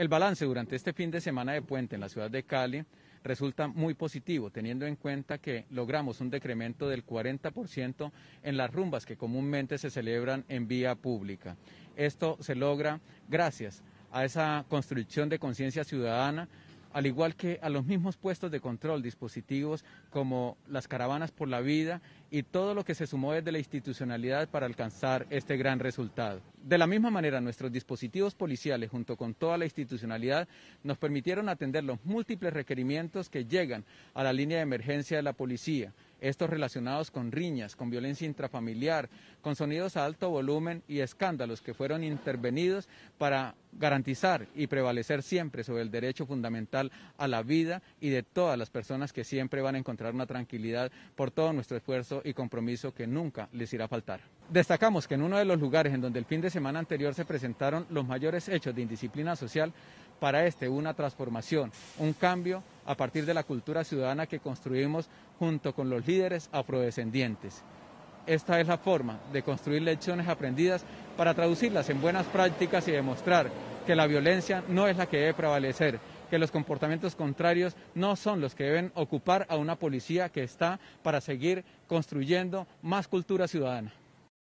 El balance durante este fin de semana de puente en la ciudad de Cali resulta muy positivo, teniendo en cuenta que logramos un decremento del 40% en las rumbas que comúnmente se celebran en vía pública. Esto se logra gracias a esa construcción de conciencia ciudadana, al igual que a los mismos puestos de control, dispositivos como las caravanas por la vida y todo lo que se sumó desde la institucionalidad para alcanzar este gran resultado. De la misma manera, nuestros dispositivos policiales, junto con toda la institucionalidad, nos permitieron atender los múltiples requerimientos que llegan a la línea de emergencia de la policía estos relacionados con riñas, con violencia intrafamiliar, con sonidos a alto volumen y escándalos que fueron intervenidos para garantizar y prevalecer siempre sobre el derecho fundamental a la vida y de todas las personas que siempre van a encontrar una tranquilidad por todo nuestro esfuerzo y compromiso que nunca les irá a faltar. Destacamos que en uno de los lugares en donde el fin de semana anterior se presentaron los mayores hechos de indisciplina social para este, una transformación, un cambio a partir de la cultura ciudadana que construimos junto con los líderes afrodescendientes. Esta es la forma de construir lecciones aprendidas para traducirlas en buenas prácticas y demostrar que la violencia no es la que debe prevalecer, que los comportamientos contrarios no son los que deben ocupar a una policía que está para seguir construyendo más cultura ciudadana.